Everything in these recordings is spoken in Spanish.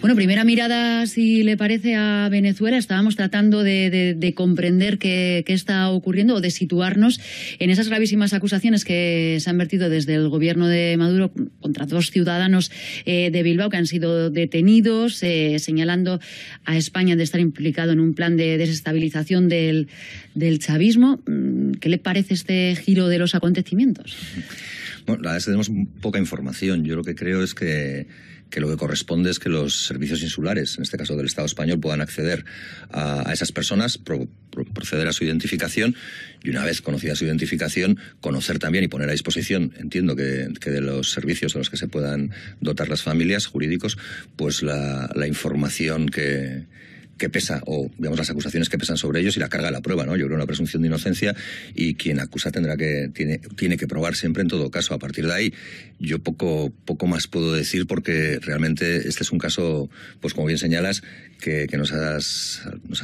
Bueno, primera mirada, si le parece, a Venezuela. Estábamos tratando de, comprender qué, está ocurriendo o de situarnos en esas gravísimas acusaciones que se han vertido desde el gobierno de Maduro contra dos ciudadanos eh, de Bilbao que han sido detenidos, eh, señalando a España de estar implicado en un plan de desestabilización del, del chavismo. Mm, ¿Qué le parece este giro de los acontecimientos? Bueno, la verdad es que tenemos poca información. Yo lo que creo es que que lo que corresponde es que los servicios insulares, en este caso del Estado español, puedan acceder a, esas personas, proceder a su identificación y una vez conocida su identificación, conocer también y poner a disposición, entiendo que, de los servicios de los que se puedan dotar las familias jurídicos, pues la información que que pesa, o digamos las acusaciones que pesan sobre ellos y la carga de la prueba, ¿no? Yo creo una presunción de inocencia y quien acusa tendrá que, tiene, tiene que probar siempre en todo caso. A partir de ahí, yo poco, poco más puedo decir porque realmente este es un caso, pues como bien señalas, que, nos, ha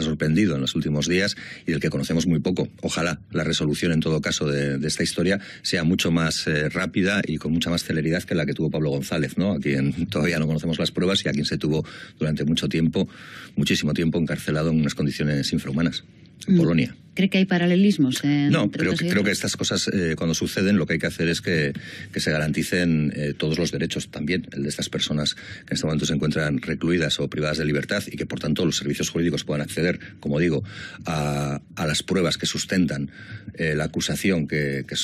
sorprendido en los últimos días y del que conocemos muy poco. Ojalá la resolución, en todo caso, de, esta historia sea mucho más eh, rápida y con mucha más celeridad que la que tuvo Pablo González, ¿no? a quien todavía no conocemos las pruebas y a quien se tuvo durante mucho tiempo, muchísimo tiempo, encarcelado en unas condiciones infrahumanas. Mm. Polonia. ¿Cree que hay paralelismos? no, creo que, creo que estas cosas eh, cuando suceden lo que hay que hacer es que, se garanticen eh, todos los derechos también, el de estas personas que en este momento se encuentran recluidas o privadas de libertad y que por tanto los servicios jurídicos puedan acceder, como digo, a, las pruebas que sustentan eh, la acusación que, que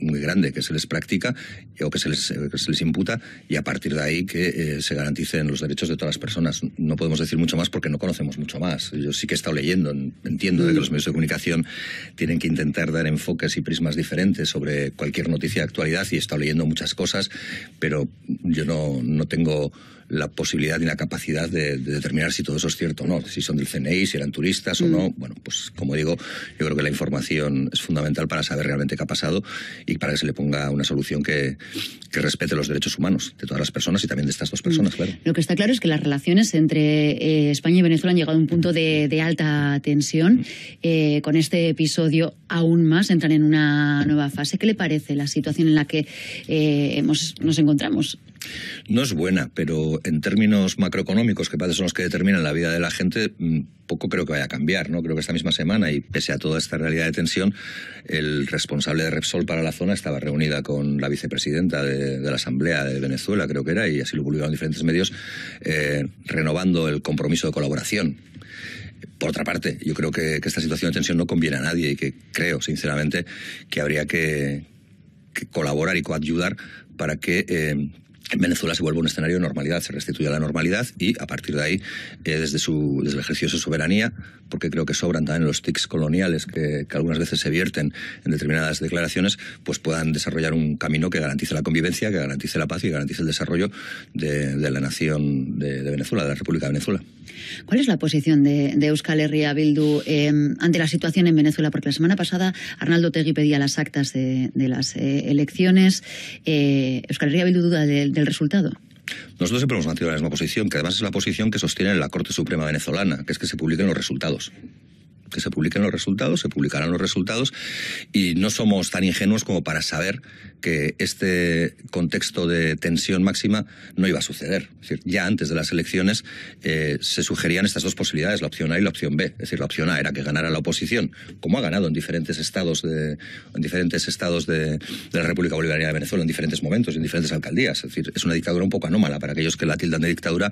muy grande que se les practica o que se les, eh, imputa y a partir de ahí que eh, se garanticen los derechos de todas las personas. No podemos decir mucho más porque no conocemos mucho más. Yo sí que he estado leyendo, entiendo que mm. los medios de comunicación tienen que intentar dar enfoques y prismas diferentes sobre cualquier noticia de actualidad y he estado leyendo muchas cosas, pero yo no tengo la posibilidad y la capacidad de, determinar si todo eso es cierto o no, si son del CNI, si eran turistas o no. Mm. Bueno, pues como digo, yo creo que la información es fundamental para saber realmente qué ha pasado y para que se le ponga una solución que, respete los derechos humanos de todas las personas y también de estas dos personas, mm. claro. Lo que está claro es que las relaciones entre eh, España y Venezuela han llegado a un punto de, alta tensión. Mm. Eh, con este episodio aún más entran en una nueva fase. ¿Qué le parece la situación en la que eh, hemos, nos encontramos? No es buena, pero en términos macroeconómicos, que parece son los que determinan la vida de la gente, mm, poco creo que vaya a cambiar. ¿no? Creo que esta misma semana, y pese a toda esta realidad de tensión, el responsable de Repsol para la zona estaba reunida con la vicepresidenta de, la Asamblea de Venezuela, creo que era, y así lo publicaron diferentes medios, eh, renovando el compromiso de colaboración. Por otra parte, yo creo que, esta situación de tensión no conviene a nadie y que creo, sinceramente, que habría que, colaborar y coayudar para que eh, Venezuela se vuelve un escenario de normalidad, se restituye a la normalidad y a partir de ahí, eh, desde, su, desde el ejercicio de su soberanía, porque creo que sobran también los tics coloniales que, algunas veces se vierten en determinadas declaraciones, pues puedan desarrollar un camino que garantice la convivencia, que garantice la paz y garantice el desarrollo de, la nación de, Venezuela, de la República de Venezuela. ¿Cuál es la posición de, de Euskal Herria Bildu em, ante la situación en Venezuela? Porque la semana pasada Arnaldo Tegui pedía las actas de, las eh, elecciones. Eh, ¿Euskal Herria Bildu duda del resultado? Nosotros siempre hemos mantenido la misma posición, que además es la posición que sostiene la Corte Suprema venezolana, que es que se publiquen los resultados que se publiquen los resultados, se publicarán los resultados y no somos tan ingenuos como para saber que este contexto de tensión máxima no iba a suceder. Es decir, ya antes de las elecciones eh, se sugerían estas dos posibilidades, la opción A y la opción B. Es decir, la opción A era que ganara la oposición, como ha ganado en diferentes estados de, en diferentes estados de, la República Bolivariana de Venezuela, en diferentes momentos en diferentes alcaldías. Es decir, es una dictadura un poco anómala para aquellos que la tildan de dictadura,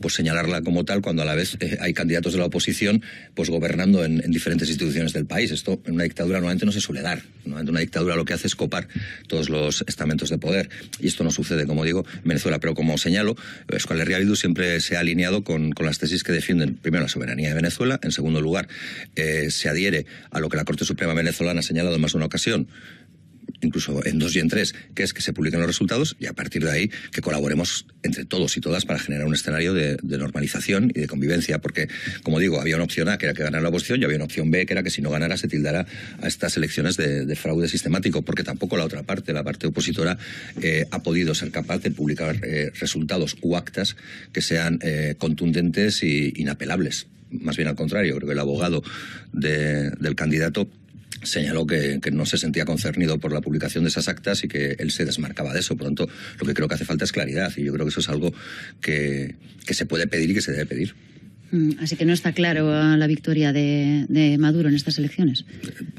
pues señalarla como tal cuando a la vez eh, hay candidatos de la oposición pues gobernando en, diferentes instituciones del país. Esto en una dictadura normalmente no se suele dar. Normalmente una dictadura lo que hace es copar todos los estamentos de poder. Y esto no sucede, como digo, en Venezuela. Pero como señalo, Escualería Herria siempre se ha alineado con, las tesis que defienden, primero, la soberanía de Venezuela, en segundo lugar, eh, se adhiere a lo que la Corte Suprema venezolana ha señalado en más de una ocasión, incluso en dos y en tres, que es que se publiquen los resultados y a partir de ahí que colaboremos entre todos y todas para generar un escenario de, normalización y de convivencia, porque, como digo, había una opción A que era que ganara la oposición y había una opción B que era que si no ganara se tildara a estas elecciones de, fraude sistemático, porque tampoco la otra parte, la parte opositora, eh, ha podido ser capaz de publicar eh, resultados u actas que sean eh, contundentes e inapelables. Más bien al contrario, creo que el abogado del candidato señaló que, no se sentía concernido por la publicación de esas actas y que él se desmarcaba de eso. Por lo tanto, lo que creo que hace falta es claridad y yo creo que eso es algo que se puede pedir y que se debe pedir. Mm, así que no está claro la victoria de, Maduro en estas elecciones.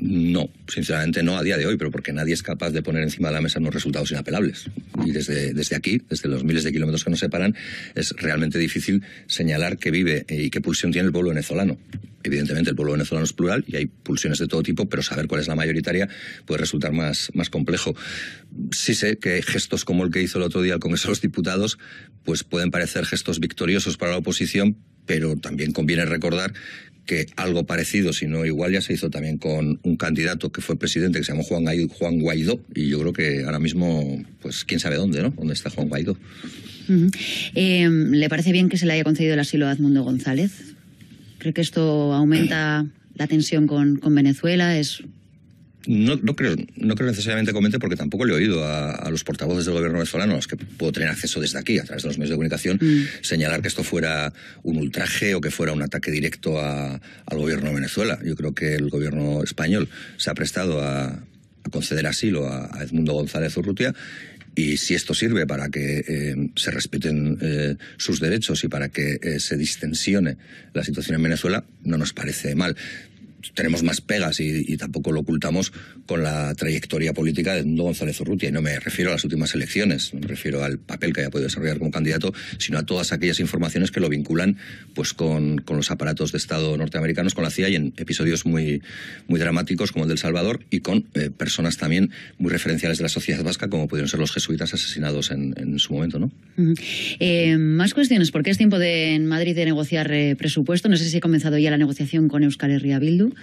No, sinceramente no a día de hoy, pero porque nadie es capaz de poner encima de la mesa unos resultados inapelables. Y desde, aquí, desde los miles de kilómetros que nos separan, es realmente difícil señalar qué vive y qué pulsión tiene el pueblo venezolano. Evidentemente el pueblo venezolano es plural y hay pulsiones de todo tipo, pero saber cuál es la mayoritaria puede resultar más, complejo. Sí sé que gestos como el que hizo el otro día el Congreso de los Diputados pues pueden parecer gestos victoriosos para la oposición, pero también conviene recordar que algo parecido, si no igual, ya se hizo también con un candidato que fue presidente que se llamó Juan, Guaidó, y yo creo que ahora mismo, pues quién sabe dónde, ¿no? ¿Dónde está Juan Guaidó? Eh, ¿Le parece bien que se le haya concedido el asilo a Edmundo González? creo que esto aumenta la tensión con, con Venezuela? ¿Es no, no, creo, no creo necesariamente comente porque tampoco le he oído a, los portavoces del gobierno venezolano, a los que puedo tener acceso desde aquí, a través de los medios de comunicación, mm. señalar que esto fuera un ultraje o que fuera un ataque directo a, al gobierno de Venezuela. Yo creo que el gobierno español se ha prestado a, conceder asilo a Edmundo González Urrutia y si esto sirve para que eh, se respeten eh, sus derechos y para que eh, se distensione la situación en Venezuela, no nos parece mal tenemos más pegas y, tampoco lo ocultamos con la trayectoria política de González Urrutia. Y no me refiero a las últimas elecciones, no me refiero al papel que haya podido desarrollar como candidato, sino a todas aquellas informaciones que lo vinculan pues, con, los aparatos de Estado norteamericanos, con la CIA y en episodios muy, muy dramáticos como el del Salvador y con eh, personas también muy referenciales de la sociedad vasca, como pudieron ser los jesuitas asesinados en, su momento. ¿no? Eh, más cuestiones, porque es tiempo de, en Madrid de negociar eh, presupuesto. No sé si ha comenzado ya la negociación con Euskal Herria Bildu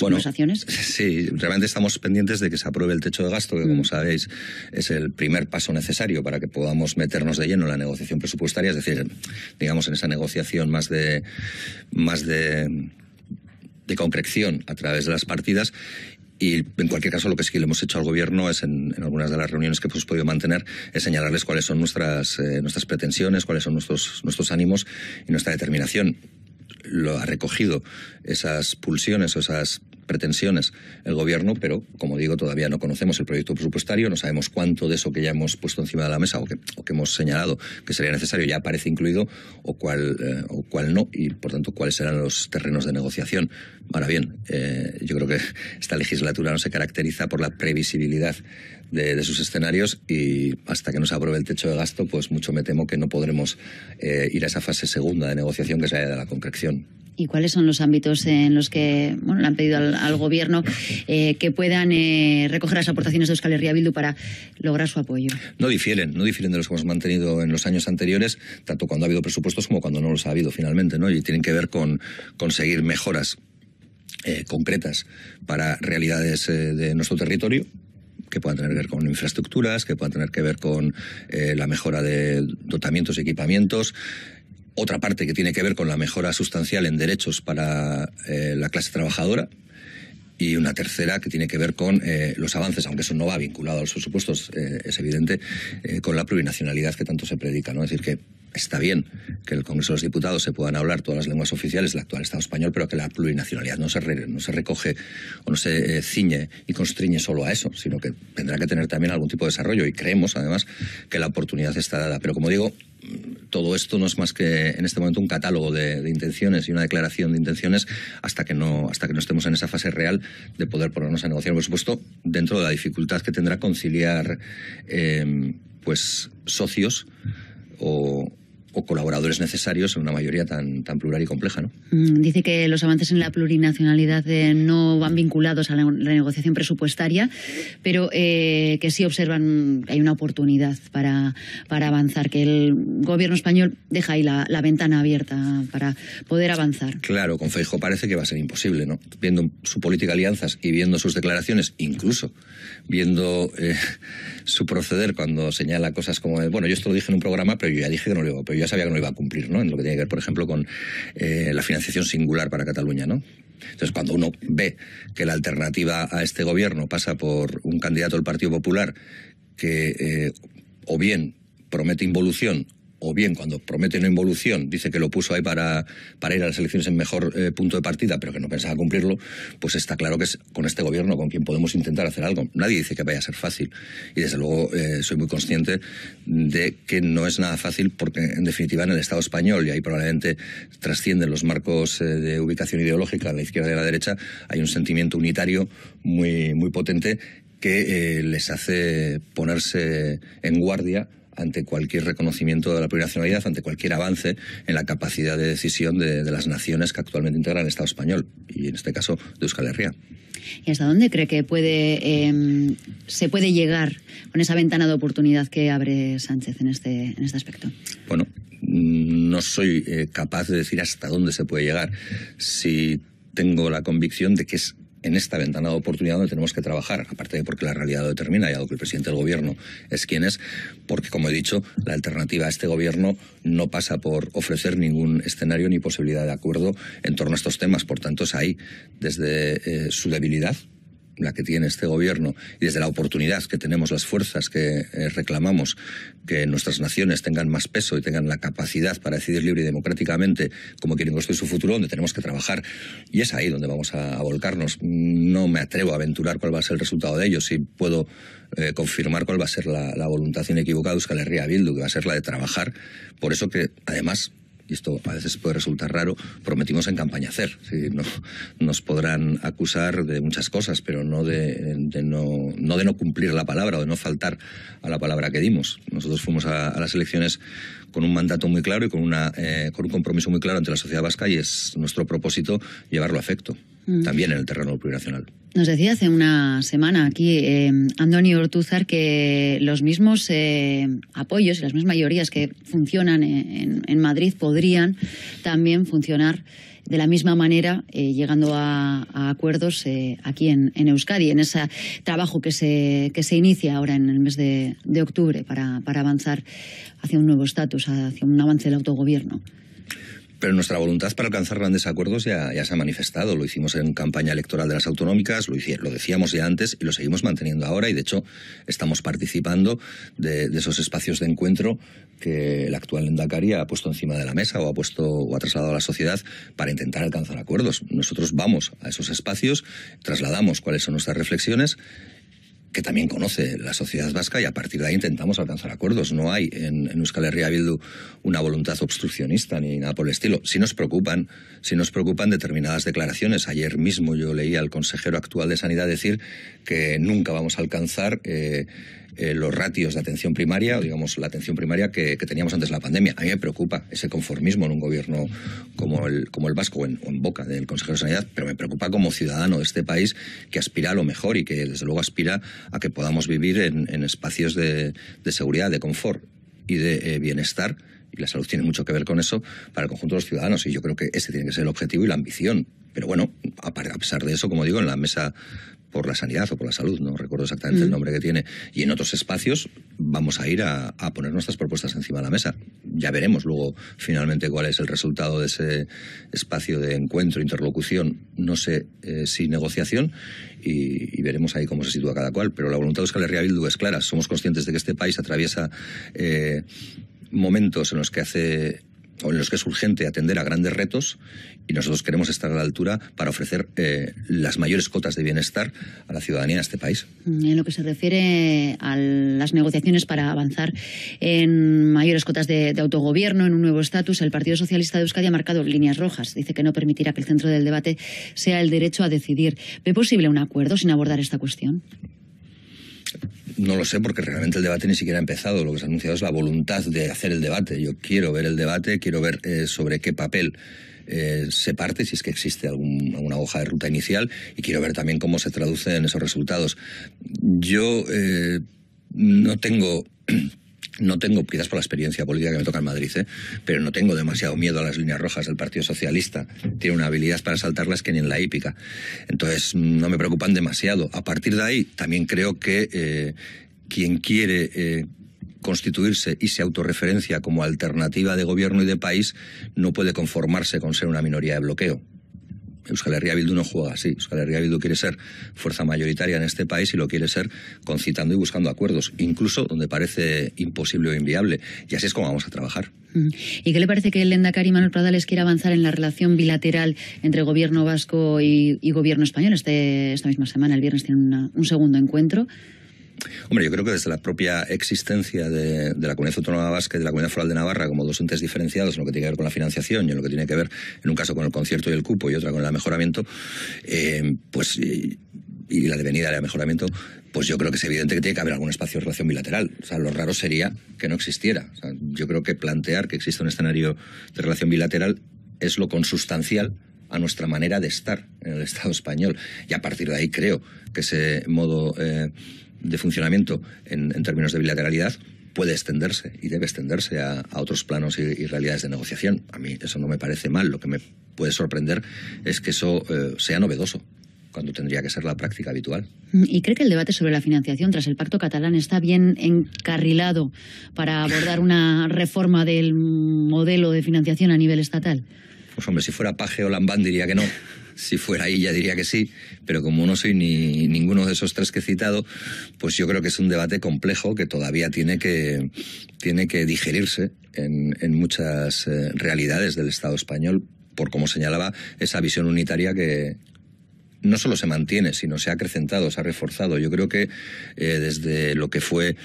bueno, Sí, realmente estamos pendientes de que se apruebe el techo de gasto, que como mm. sabéis es el primer paso necesario para que podamos meternos de lleno en la negociación presupuestaria, es decir, digamos en esa negociación más de más de, de concreción a través de las partidas y en cualquier caso, lo que sí le hemos hecho al gobierno es, en, algunas de las reuniones que hemos podido mantener, es señalarles cuáles son nuestras, eh, nuestras pretensiones, cuáles son nuestros, nuestros ánimos y nuestra determinación lo ha recogido esas pulsiones o esas pretensiones el Gobierno, pero como digo, todavía no conocemos el proyecto presupuestario, no sabemos cuánto de eso que ya hemos puesto encima de la mesa o que, hemos señalado que sería necesario ya aparece incluido o cuál, eh, o cuál no y, por tanto, cuáles serán los terrenos de negociación. Ahora bien, eh, yo creo que esta legislatura no se caracteriza por la previsibilidad de, sus escenarios y hasta que no se apruebe el techo de gasto, pues mucho me temo que no podremos eh, ir a esa fase segunda de negociación que sea de la concreción y cuáles son los ámbitos en los que bueno, le han pedido al, Gobierno eh, que puedan eh, recoger las aportaciones de Euskal Herria Bildu para lograr su apoyo. No difieren, no difieren de los que hemos mantenido en los años anteriores, tanto cuando ha habido presupuestos como cuando no los ha habido finalmente, ¿no? Y tienen que ver con conseguir mejoras eh, concretas para realidades de nuestro territorio, que puedan tener que ver con infraestructuras, que puedan tener que ver con la mejora de dotamientos y equipamientos, otra parte que tiene que ver con la mejora sustancial en derechos para eh, la clase trabajadora y una tercera que tiene que ver con eh, los avances, aunque eso no va vinculado a los presupuestos, eh, es evidente, con la plurinacionalidad que tanto se predica. ¿no? Es decir, que está bien que el Congreso de los Diputados se puedan hablar todas las lenguas oficiales del actual Estado español, pero que la plurinacionalidad no se, no se recoge o no se ciñe y constriñe solo a eso, sino que tendrá que tener también algún tipo de desarrollo y creemos, además, que la oportunidad está dada. Pero como digo, todo esto no es más que en este momento un catálogo de, intenciones y una declaración de intenciones hasta que no hasta que no estemos en esa fase real de poder ponernos a negociar, por supuesto, dentro de la dificultad que tendrá conciliar eh, pues socios o, o colaboradores necesarios en una mayoría tan, tan plural y compleja. ¿no? Mm, dice que los avances en la plurinacionalidad eh, no van vinculados a la, negociación presupuestaria, pero eh, que sí observan que hay una oportunidad para, para avanzar, que el gobierno español deja ahí la, ventana abierta para poder avanzar. Claro, con Feijo parece que va a ser imposible, ¿no? Viendo su política de alianzas y viendo sus declaraciones, incluso viendo eh, su proceder cuando señala cosas como, bueno, yo esto lo dije en un programa, pero yo ya dije que no lo pero yo sabía que no iba a cumplir, ¿no? En lo que tiene que ver, por ejemplo, con eh, la financiación singular para Cataluña, ¿no? Entonces, cuando uno ve que la alternativa a este gobierno pasa por un candidato del Partido Popular que eh, o bien promete involución o bien cuando promete una involución, dice que lo puso ahí para, ir a las elecciones en mejor eh, punto de partida, pero que no pensaba cumplirlo, pues está claro que es con este gobierno con quien podemos intentar hacer algo. Nadie dice que vaya a ser fácil. Y desde luego eh, soy muy consciente de que no es nada fácil porque, en definitiva, en el Estado español, y ahí probablemente trascienden los marcos eh, de ubicación ideológica de la izquierda y de la derecha, hay un sentimiento unitario muy, muy potente que les hace ponerse en guardia ante cualquier reconocimiento de la plurinacionalidad, ante cualquier avance en la capacidad de decisión de, las naciones que actualmente integran el Estado español, y en este caso de Euskal Herria. ¿Y hasta dónde cree que puede, em, se puede llegar con esa ventana de oportunidad que abre Sánchez en este, en este aspecto? Bueno, mm, no soy eh, capaz de decir hasta dónde se puede llegar. Si tengo la convicción de que es en esta ventana de oportunidad donde tenemos que trabajar, aparte de porque la realidad lo determina, ya que el presidente del gobierno es quien es, porque como he dicho, la alternativa a este gobierno no pasa por ofrecer ningún escenario ni posibilidad de acuerdo en torno a estos temas. Por tanto, es ahí, desde eh, su debilidad, la que tiene este gobierno y desde la oportunidad que tenemos las fuerzas que eh, reclamamos que nuestras naciones tengan más peso y tengan la capacidad para decidir libre y democráticamente cómo quieren construir su futuro, donde tenemos que trabajar. Y es ahí donde vamos a, volcarnos. No me atrevo a aventurar cuál va a ser el resultado de ello. Si puedo eh, confirmar cuál va a ser la, voluntad inequivocada de Euskal Herria Bildu, que va a ser la de trabajar. Por eso que, además, y esto a veces puede resultar raro, prometimos en campaña hacer. nos podrán acusar de muchas cosas, pero no de, no, cumplir la palabra o de no faltar a la palabra que dimos. Nosotros fuimos a, las elecciones con un mandato muy claro y eh, con, un compromiso muy claro ante la sociedad vasca y es nuestro propósito llevarlo a efecto, mm. también en el terreno plurinacional. Nos decía hace una semana aquí eh, Antonio Ortuzar que los mismos eh, apoyos y las mismas mayorías que funcionan en, Madrid podrían también funcionar de la misma manera, eh, llegando a, acuerdos eh, aquí en, Euskadi, en ese trabajo que se, que se inicia ahora en el mes de, octubre para, para avanzar hacia un nuevo estatus, hacia un avance del autogobierno. Pero nuestra voluntad para alcanzar grandes acuerdos ya, se ha manifestado. Lo hicimos en campaña electoral de las autonómicas, lo, lo decíamos ya antes y lo seguimos manteniendo ahora. Y de hecho, estamos participando de, esos espacios de encuentro que el actual Endacari ha puesto encima de la mesa o ha puesto o ha trasladado a la sociedad para intentar alcanzar acuerdos. Nosotros vamos a esos espacios, trasladamos cuáles son nuestras reflexiones que también conoce la sociedad vasca y a partir de ahí intentamos alcanzar acuerdos. No hay en, Euskal Herria Bildu una voluntad obstruccionista ni nada por el estilo. Si nos preocupan, si nos preocupan determinadas declaraciones. Ayer mismo yo leí al consejero actual de Sanidad decir que nunca vamos a alcanzar eh, eh, los ratios de atención primaria, digamos la atención primaria que, teníamos antes de la pandemia. A mí me preocupa ese conformismo en un gobierno como el, como el vasco o en, boca del consejero de Sanidad, pero me preocupa como ciudadano de este país que aspira a lo mejor y que desde luego aspira a que podamos vivir en, espacios de, seguridad, de confort y de eh, bienestar, y la salud tiene mucho que ver con eso, para el conjunto de los ciudadanos. Y yo creo que ese tiene que ser el objetivo y la ambición. Pero bueno, a pesar de eso, como digo, en la mesa por la sanidad o por la salud, no recuerdo exactamente el mm. nombre que tiene, y en otros espacios vamos a ir a, poner nuestras propuestas encima de la mesa. Ya veremos luego finalmente cuál es el resultado de ese espacio de encuentro, interlocución, no sé sin eh, si negociación, y, veremos ahí cómo se sitúa cada cual. Pero la voluntad de Euskal Herria Bildu es clara. Somos conscientes de que este país atraviesa... Eh, momentos en los que hace o en los que es urgente atender a grandes retos y nosotros queremos estar a la altura para ofrecer eh, las mayores cotas de bienestar a la ciudadanía de este país. En lo que se refiere a las negociaciones para avanzar en mayores cotas de, de autogobierno, en un nuevo estatus, el Partido Socialista de Euskadi ha marcado líneas rojas. Dice que no permitirá que el centro del debate sea el derecho a decidir. ¿Ve posible un acuerdo sin abordar esta cuestión? No lo sé porque realmente el debate ni siquiera ha empezado. Lo que se ha anunciado es la voluntad de hacer el debate. Yo quiero ver el debate, quiero ver eh, sobre qué papel eh, se parte, si es que existe alguna hoja de ruta inicial, y quiero ver también cómo se traducen esos resultados. Yo eh, no tengo... No tengo, quizás por la experiencia política que me toca en Madrid, ¿eh? pero no tengo demasiado miedo a las líneas rojas del Partido Socialista. Tiene una habilidad para saltarlas que ni en la hípica. Entonces, no me preocupan demasiado. A partir de ahí, también creo que eh, quien quiere eh, constituirse y se autorreferencia como alternativa de gobierno y de país no puede conformarse con ser una minoría de bloqueo. Euskal Herria Bildu no juega así. Euskal Herria Bildu quiere ser fuerza mayoritaria en este país y lo quiere ser concitando y buscando acuerdos, incluso donde parece imposible o inviable. Y así es como vamos a trabajar. ¿Y qué le parece que el Endacari Manuel Pradales quiere avanzar en la relación bilateral entre gobierno vasco y, gobierno español? Este, esta misma semana, el viernes, tiene un segundo encuentro. Hombre, yo creo que desde la propia existencia de, la Comunidad Autónoma Vasca y de la Comunidad Foral de Navarra como dos entes diferenciados en lo que tiene que ver con la financiación y en lo que tiene que ver, en un caso, con el concierto y el cupo y otra con el mejoramiento, eh, pues... Y, la devenida del mejoramiento, pues yo creo que es evidente que tiene que haber algún espacio de relación bilateral. O sea, lo raro sería que no existiera. yo creo que plantear que existe un escenario de relación bilateral es lo consustancial a nuestra manera de estar en el Estado español. Y a partir de ahí creo que ese modo eh, de funcionamiento en, términos de bilateralidad puede extenderse y debe extenderse a, otros planos y, realidades de negociación. A mí eso no me parece mal. Lo que me puede sorprender es que eso eh, sea novedoso cuando tendría que ser la práctica habitual. Mm, ¿Y cree que el debate sobre la financiación tras el pacto catalán está bien encarrilado para abordar una reforma del modelo de financiación a nivel estatal? Pues hombre, si fuera paje o lambán diría que no. Si fuera ahí ya diría que sí, pero como no soy ni ninguno de esos tres que he citado, pues yo creo que es un debate complejo que todavía tiene que, tiene que digerirse en, en muchas eh, realidades del Estado español por, como señalaba, esa visión unitaria que, no solo se mantiene, sino se ha acrecentado, se ha reforzado. Yo creo que eh, desde lo que fue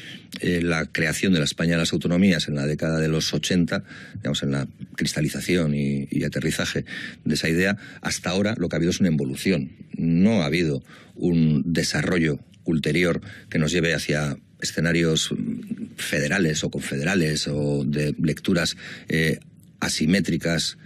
eh, la creación de la España de las autonomías en la década de los 80, digamos, en la cristalización y, aterrizaje de esa idea, hasta ahora lo que ha habido es una evolución. No ha habido un desarrollo ulterior que nos lleve hacia escenarios mm, federales o confederales o de lecturas eh, asimétricas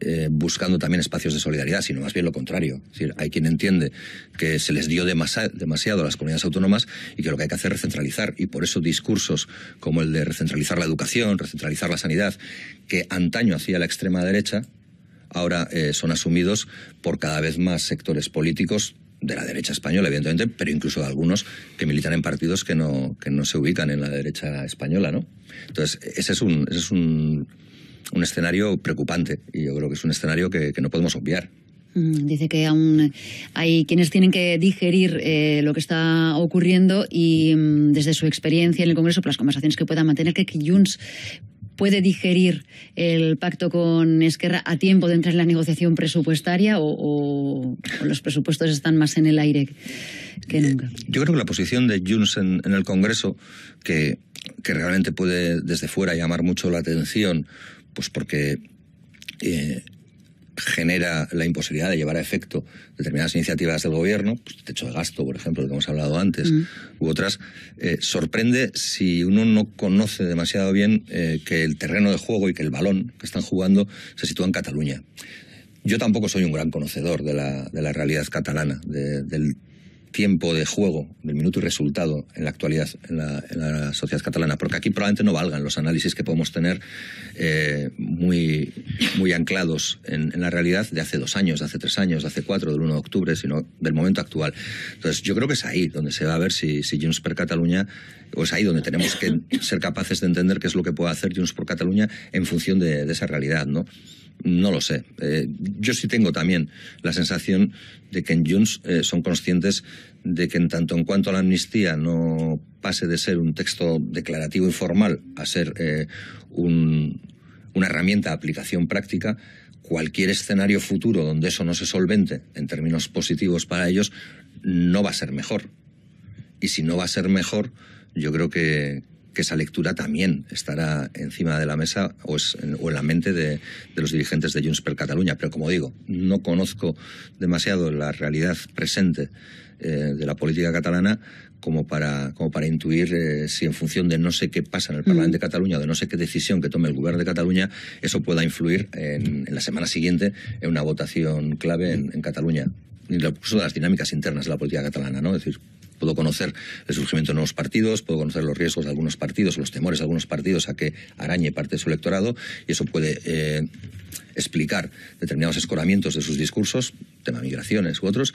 eh, buscando también espacios de solidaridad, sino más bien lo contrario. hay quien entiende que se les dio demasiado a las comunidades autónomas y que lo que hay que hacer es recentralizar. Y por eso discursos como el de recentralizar la educación, recentralizar la sanidad, que antaño hacía la extrema derecha, ahora eh, son asumidos por cada vez más sectores políticos de la derecha española, evidentemente, pero incluso de algunos que militan en partidos que no, que no se ubican en la derecha española, ¿no? Entonces, ese es un, ese es un un escenario preocupante y yo creo que es un escenario que, no podemos obviar. Mm, dice que aún hay quienes tienen que digerir eh, lo que está ocurriendo y mm, desde su experiencia en el Congreso, las conversaciones que pueda mantener, que Junts puede digerir el pacto con Esquerra a tiempo de entrar en la negociación presupuestaria o, los presupuestos están más en el aire que eh, nunca? Yo creo que la posición de Junts en, en el Congreso, que, que realmente puede desde fuera llamar mucho la atención pues porque eh, genera la imposibilidad de llevar a efecto determinadas iniciativas del gobierno, pues, techo de gasto, por ejemplo, de que hemos hablado antes, mm. u otras, eh, sorprende si uno no conoce demasiado bien eh, que el terreno de juego y que el balón que están jugando se sitúa en Cataluña. Yo tampoco soy un gran conocedor de la, de la realidad catalana, de, del tiempo de juego, del minuto y resultado en la actualidad en la, sociedad catalana, porque aquí probablemente no valgan los análisis que podemos tener eh, muy, anclados en, la realidad de hace dos años, de hace tres años, de hace cuatro, del 1 de octubre, sino del momento actual. Entonces yo creo que es ahí donde se va a ver si, si Junts per Cataluña, o es ahí donde tenemos que ser capaces de entender qué es lo que puede hacer Junts por Cataluña en función de esa realidad, ¿no? No lo sé. Eh, yo sí tengo también la sensación de que en Junts eh, son conscientes de que en tanto en cuanto a la amnistía no pase de ser un texto declarativo y formal a ser eh, una herramienta de aplicación práctica, cualquier escenario futuro donde eso no se solvente en términos positivos para ellos no va a ser mejor. Y si no va a ser mejor, yo creo que, que esa lectura también estará encima de la mesa o, es, o en la mente de, los dirigentes de Junts per Cataluña. Pero como digo, no conozco demasiado la realidad presente eh, de la política catalana como para, como para intuir eh, si en función de no sé qué pasa en el Parlamento de mm. Cataluña o de no sé qué decisión que tome el Gobierno de Cataluña, eso pueda influir en, la semana siguiente en una votación clave en, en Cataluña. Y lo, las dinámicas internas de la política catalana, ¿no? Es decir, puedo conocer el surgimiento de nuevos partidos, puedo conocer los riesgos de algunos partidos, los temores de algunos partidos a que arañe parte de su electorado y eso puede eh, explicar determinados escoramientos de sus discursos, tema migraciones u otros,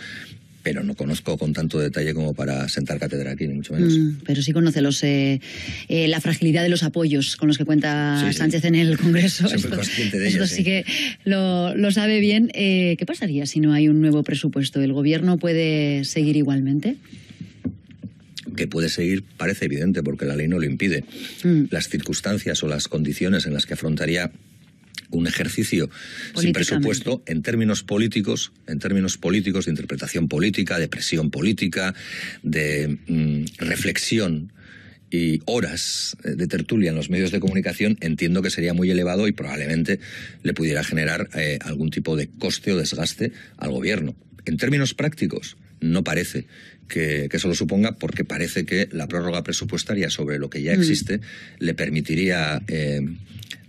pero no conozco con tanto detalle como para sentar cátedra aquí, ni mucho menos. Mm, pero sí conoce los, eh, eh, la fragilidad de los apoyos con los que cuenta Sánchez en el Congreso. Esto, consciente sí. que lo, sabe bien. ¿Qué pasaría si no hay un nuevo presupuesto? ¿El gobierno puede seguir igualmente? que puede seguir parece evidente porque la ley no lo impide. Mm. Las circunstancias o las condiciones en las que afrontaría un ejercicio sin presupuesto en términos políticos, en términos políticos de interpretación política, de presión política, de mm, reflexión y horas de tertulia en los medios de comunicación, entiendo que sería muy elevado y probablemente le pudiera generar eh, algún tipo de coste o desgaste al gobierno. En términos prácticos, no parece que, eso lo suponga porque parece que la prórroga presupuestaria sobre lo que ya mm. existe le permitiría eh,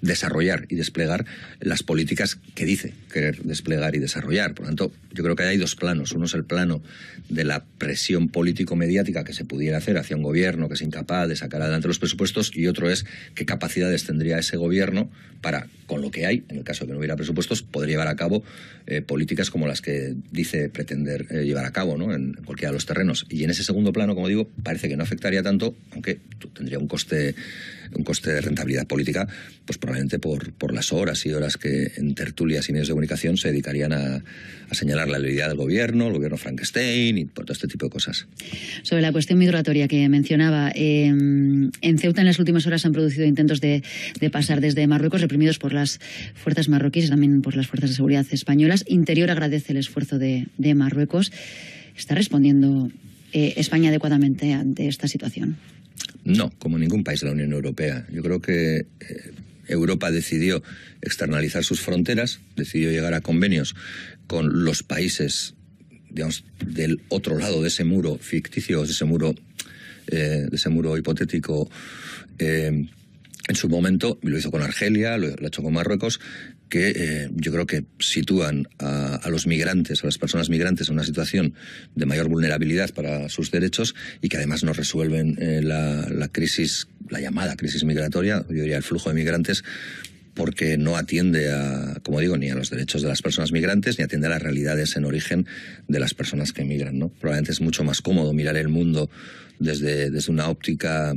desarrollar y desplegar las políticas que dice querer desplegar y desarrollar. Por lo tanto, yo creo que hay dos planos. Uno es el plano de la presión político-mediática que se pudiera hacer hacia un gobierno que es incapaz de sacar adelante los presupuestos y otro es qué capacidades tendría ese gobierno para, con lo que hay, en el caso de que no hubiera presupuestos, poder llevar a cabo eh, políticas como las que dice pretender eh, llevar a cabo ¿no? en cualquiera de los terrenos. Y en ese segundo plano, como digo, parece que no afectaría tanto, aunque tendría un coste, un coste de rentabilidad política pues, pues probablemente por, por las horas y horas que en tertulias y medios de comunicación se dedicarían a, señalar la debilidad del gobierno, el gobierno Frankenstein y todo este tipo de cosas. Sobre la cuestión migratoria que mencionaba, em, en Ceuta en las últimas horas han producido intentos de, pasar desde Marruecos reprimidos por las fuerzas marroquíes y también por las fuerzas de seguridad españolas. Interior agradece el esfuerzo de, Marruecos. ¿Está respondiendo eh, España adecuadamente ante esta situación? No, como ningún país de la Unión Europea. Yo creo que eh, Europa decidió externalizar sus fronteras, decidió llegar a convenios con los países, digamos, del otro lado de ese muro ficticio, de ese muro, eh, de ese muro hipotético. Eh, en su momento y lo hizo con Argelia, lo, ha hecho con Marruecos, que eh, yo creo que sitúan a, los migrantes, a las personas migrantes, en una situación de mayor vulnerabilidad para sus derechos y que además no resuelven la, la, crisis la llamada crisis migratoria, yo diría el flujo de migrantes, porque no atiende a, como digo, ni a los derechos de las personas migrantes, ni atiende a las realidades en origen de las personas que migran. ¿no? Probablemente es mucho más cómodo mirar el mundo desde, desde una óptica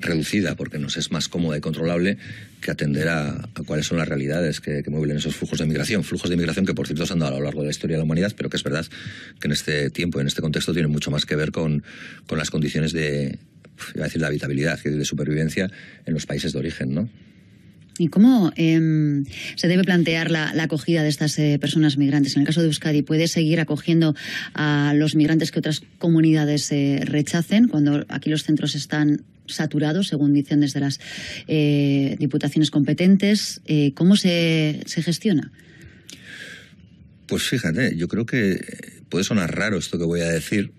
reducida, porque nos es más cómoda y controlable que atender a, cuáles son las realidades que, mueven esos flujos de migración. Flujos de migración que, por cierto, se han dado a lo largo de la historia de la humanidad, pero que es verdad que en este tiempo, en este contexto, tienen mucho más que ver con las condiciones de, iba a decir, la habitabilidad y de supervivencia en los países de origen, ¿no? ¿Y cómo em, se debe plantear la, acogida de estas eh, personas migrantes? En el caso de Euskadi, ¿puede seguir acogiendo a los migrantes que otras comunidades eh, rechacen cuando aquí los centros están saturados, según dicen desde las eh, diputaciones competentes? ¿Cómo se, se gestiona? Pues fíjate, yo creo que puede sonar raro esto que voy a decir,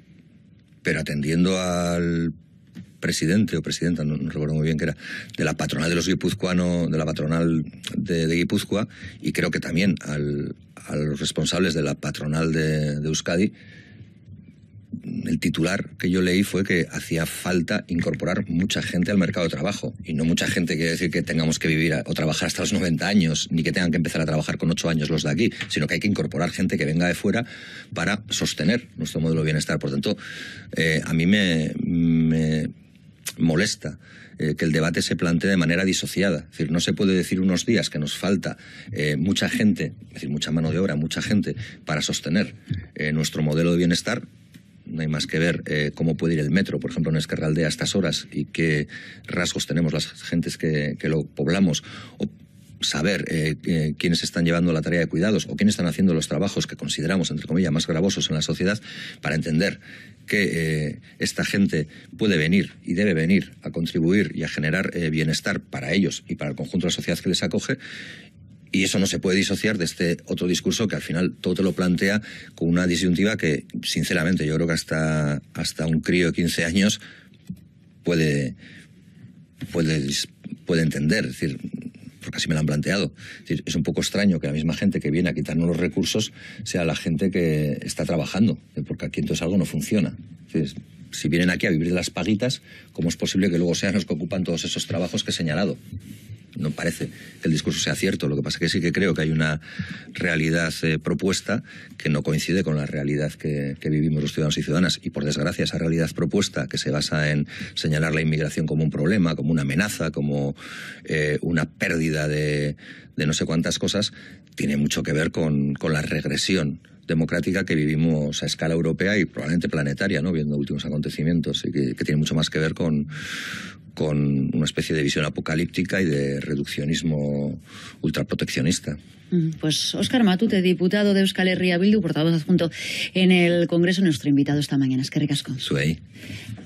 pero atendiendo al presidente o presidenta, no, recuerdo muy bien que era, de la patronal de los guipuzcoanos, de la patronal de, Guipúzcoa, y creo que también a los responsables de la patronal de, Euskadi, el titular que yo leí fue que hacía falta incorporar mucha gente al mercado de trabajo. Y no mucha gente quiere decir que tengamos que vivir o trabajar hasta los 90 años, ni que tengan que empezar a trabajar con 8 años los de aquí, sino que hay que incorporar gente que venga de fuera para sostener nuestro modelo de bienestar. Por tanto, eh, a mí me molesta eh, que el debate se plantee de manera disociada. Es decir, no se puede decir unos días que nos falta eh, mucha gente, es decir, mucha mano de obra, mucha gente, para sostener eh, nuestro modelo de bienestar. No hay más que ver cómo puede ir el metro, por ejemplo, en Esquerraldea a estas horas y qué rasgos tenemos las gentes que, lo poblamos saber eh, eh, quiénes están llevando la tarea de cuidados o quiénes están haciendo los trabajos que consideramos, entre comillas, más gravosos en la sociedad, para entender que eh, esta gente puede venir y debe venir a contribuir y a generar bienestar para ellos y para el conjunto de la sociedad que les acoge. Y eso no se puede disociar de este otro discurso que al final todo te lo plantea con una disyuntiva que, sinceramente, yo creo que hasta, hasta un crío de 15 años puede, puede entender. Es decir, porque así me lo han planteado. Es, un poco extraño que la misma gente que viene a quitarnos los recursos sea la gente que está trabajando, porque aquí entonces algo no funciona. si vienen aquí a vivir de las paguitas, ¿cómo es posible que luego sean los que ocupan todos esos trabajos que he señalado? no parece que el discurso sea cierto. Lo que pasa es que sí que creo que hay una realidad eh, propuesta que no coincide con la realidad que, vivimos los ciudadanos y ciudadanas. Y por desgracia, esa realidad propuesta que se basa en señalar la inmigración como un problema, como una amenaza, como eh, una pérdida de, no sé cuántas cosas, tiene mucho que ver con la regresión democrática que vivimos a escala europea y probablemente planetaria, ¿no? viendo últimos acontecimientos, y que, tiene mucho más que ver con, con una especie de visión apocalíptica y de reduccionismo ultraproteccionista. Mm, pues Óscar Matute, diputado de Euskal Herria Bildu, portavoz adjunto en el Congreso, nuestro invitado esta mañana. Es que